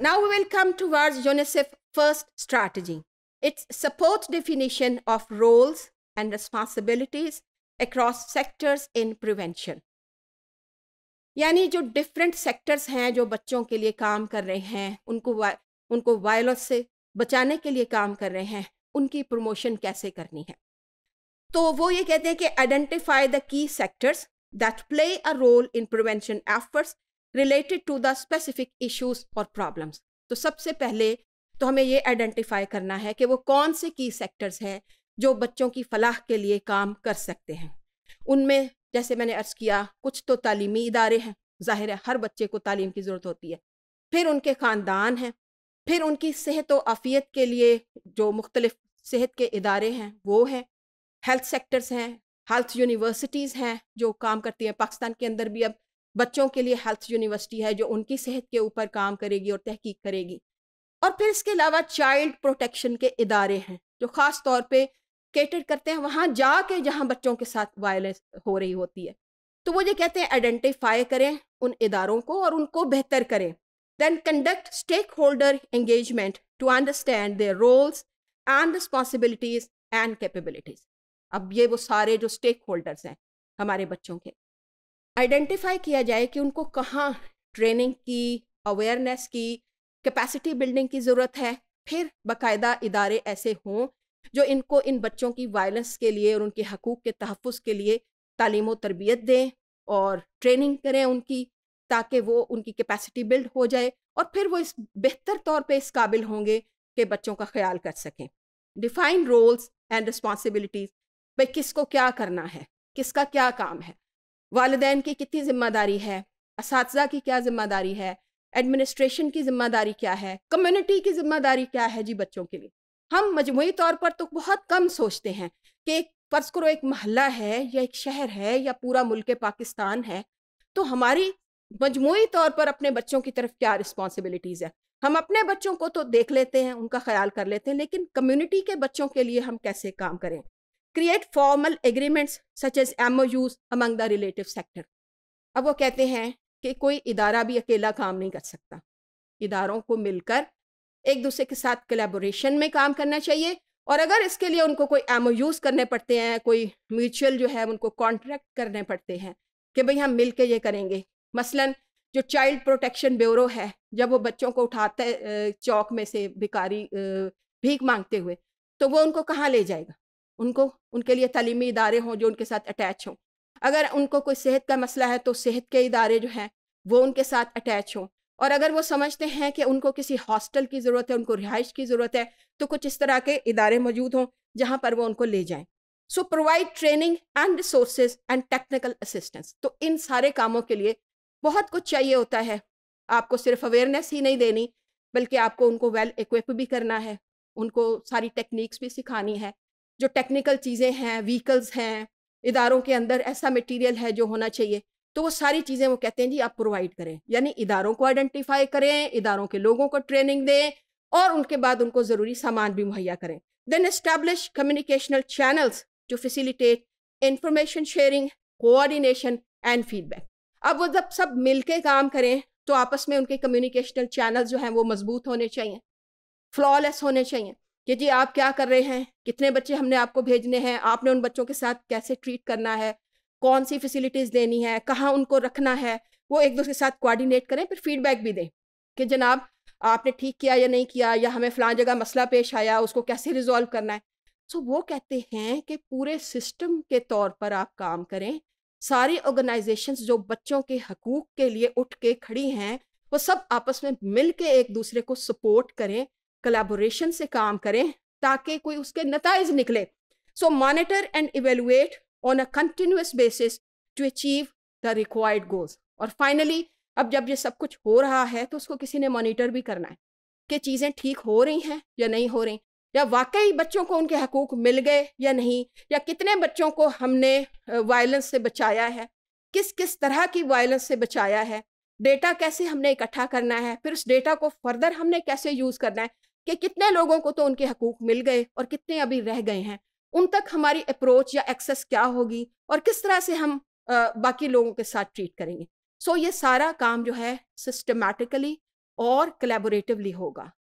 Now we will come towards UNICEF's first strategy. It supports definition of roles and responsibilities across sectors in prevention. यानी जो different sectors हैं जो बच्चों के लिए काम कर रहे हैं उनको उनको violence से बचाने के लिए काम कर रहे हैं उनकी promotion कैसे करनी है तो वो ये कहते हैं कि identify the key sectors that play a role in prevention efforts related to the specific issues और प्रॉब्लम्स तो सबसे पहले तो हमें ये आइडेंटिफाई करना है कि वो कौन से की सेक्टर्स हैं जो बच्चों की फलाह के लिए काम कर सकते हैं उनमें जैसे मैंने अर्ज़ किया कुछ तो तालीमी इदारे हैं ज़ाहिर है हर बच्चे को तालीम की ज़रूरत होती है फिर उनके ख़ानदान हैं फिर उनकी सेहत व आफ़ियत के लिए जो मुख्तलिफ सेहत के इदारे हैं वो हैं हेल्थ सेक्टर्स हैं हेल्थ यूनिवर्सिटीज़ हैं जो काम करती हैं पाकिस्तान के अंदर भी अब बच्चों के लिए हेल्थ यूनिवर्सिटी है जो उनकी सेहत के ऊपर काम करेगी और तहकीक करेगी और फिर इसके अलावा चाइल्ड प्रोटेक्शन के इदारे हैं जो ख़ास तौर पे केटर करते हैं वहाँ जाके जहाँ बच्चों के साथ वायलेंस हो रही होती है तो वो ये कहते हैं आइडेंटिफाई करें उन इदारों को और उनको बेहतर करें then conduct stakeholder engagement to understand their roles and responsibilities and capabilities अब ये वो सारे जो स्टेक होल्डर्स हैं हमारे बच्चों के आइडेंटिफाई किया जाए कि उनको कहाँ ट्रेनिंग की अवेयरनेस की कैपेसिटी बिल्डिंग की ज़रूरत है फिर बाकायदा इदारे ऐसे हों जो इनको इन बच्चों की वायलेंस के लिए और उनके हकूक़ के तहफ़ के लिए तालीम तरबियत दें और ट्रेनिंग करें उनकी ताकि वो उनकी कैपेसिटी बिल्ड हो जाए और फिर वो इस बेहतर तौर पे इस काबिल होंगे कि बच्चों का ख्याल कर सकें डिफाइन रोल्स एंड रिस्पॉन्सिबिलिटीज़ भाई किसको क्या करना है किसका क्या काम है वालदेन की कितनी ज़िम्मेदारी है इस की क्या ज़िम्मेदारी है एडमिनिस्ट्रेशन की ज़िम्मेदारी क्या है कम्युनिटी की ज़िम्मेदारी क्या है जी बच्चों के लिए हम मजमुई तौर पर तो बहुत कम सोचते हैं कि एक फ़र्ज़ करो एक महल्ला है या एक शहर है या पूरा मुल्क पाकिस्तान है तो हमारी मजमू तौर पर अपने बच्चों की तरफ क्या रिस्पॉन्सिबिलिटीज़ है हम अपने बच्चों को तो देख लेते हैं उनका ख्याल कर लेते हैं लेकिन कम्युनिटी के बच्चों के लिए हम कैसे काम करें create formal agreements such as MOUs among the relative sector अब वो कहते हैं कि कोई इदारा भी अकेला काम नहीं कर सकता इदारों को मिलकर एक दूसरे के साथ कलेबोरेशन में काम करना चाहिए और अगर इसके लिए उनको कोई एम करने पड़ते हैं कोई म्यूचुअल जो है उनको कॉन्ट्रैक्ट करने पड़ते हैं कि भाई हम मिल के ये करेंगे मसलन जो चाइल्ड प्रोटेक्शन ब्यूरो है जब वो बच्चों को उठाता है चौक में से भिकारी भीख मांगते हुए तो वो उनको कहाँ ले जाएगा उनको उनके लिए तलीमी इदारे हों जो उनके साथ अटैच हों अगर उनको कोई सेहत का मसला है तो सेहत के इदारे जो हैं वो उनके साथ अटैच हों और अगर वो समझते हैं कि उनको किसी हॉस्टल की ज़रूरत है उनको रिहाइश की ज़रूरत है तो कुछ इस तरह के इदारे मौजूद हों जहाँ पर वो उनको ले जाएँ so provide training and resource and technical assistance तो इन सारे कामों के लिए बहुत कुछ चाहिए होता है आपको सिर्फ अवेयरनेस ही नहीं देनी बल्कि आपको उनको वेल well इक्विप भी करना है उनको सारी टेक्निक्स भी सिखानी है जो टेक्निकल चीज़ें हैं व्हीकल्स हैं इदारों के अंदर ऐसा मटेरियल है जो होना चाहिए तो वो सारी चीज़ें वो कहते हैं जी आप प्रोवाइड करें यानी इदारों को आइडेंटिफाई करें इदारों के लोगों को ट्रेनिंग दें और उनके बाद उनको ज़रूरी सामान भी मुहैया करें then establish communicational channels to facilitate information sharing coordination and feedback अब वो जब सब मिलके काम करें तो आपस में उनके कम्युनिकेशनल चैनल जो हैं वो मजबूत होने चाहिए फ्लॉलेस होने चाहिए कि जी आप क्या कर रहे हैं कितने बच्चे हमने आपको भेजने हैं आपने उन बच्चों के साथ कैसे ट्रीट करना है कौन सी फैसिलिटीज़ देनी है कहाँ उनको रखना है वो एक दूसरे के साथ कोऑर्डिनेट करें फिर फीडबैक भी दें कि जनाब आपने ठीक किया या नहीं किया या हमें फ़लाँ जगह मसला पेश आया उसको कैसे रिजॉल्व करना है सो वो कहते हैं कि पूरे सिस्टम के तौर पर आप काम करें सारी ऑर्गेनाइजेशन जो बच्चों के हकूक़ के लिए उठ के खड़ी हैं वो सब आपस में मिल के एक दूसरे को सपोर्ट करें कलेबोरेशन से काम करें ताकि कोई उसके नतज निकले so monitor and evaluate on a continuous basis to achieve the required goals और फाइनली अब जब ये सब कुछ हो रहा है तो उसको किसी ने मॉनिटर भी करना है कि चीज़ें ठीक हो रही हैं या नहीं हो रही या वाकई बच्चों को उनके हकूक मिल गए या नहीं या कितने बच्चों को हमने वायलेंस से बचाया है किस किस तरह की वायलेंस से बचाया है डेटा कैसे हमने इकट्ठा करना है फिर उस डेटा को फर्दर हमने कैसे यूज़ करना है कि कितने लोगों को तो उनके हकूक मिल गए और कितने अभी रह गए हैं उन तक हमारी अप्रोच या एक्सेस क्या होगी और किस तरह से हम आ, बाकी लोगों के साथ ट्रीट करेंगे सो so, ये सारा काम जो है सिस्टमेटिकली और कलेबोरेटिवली होगा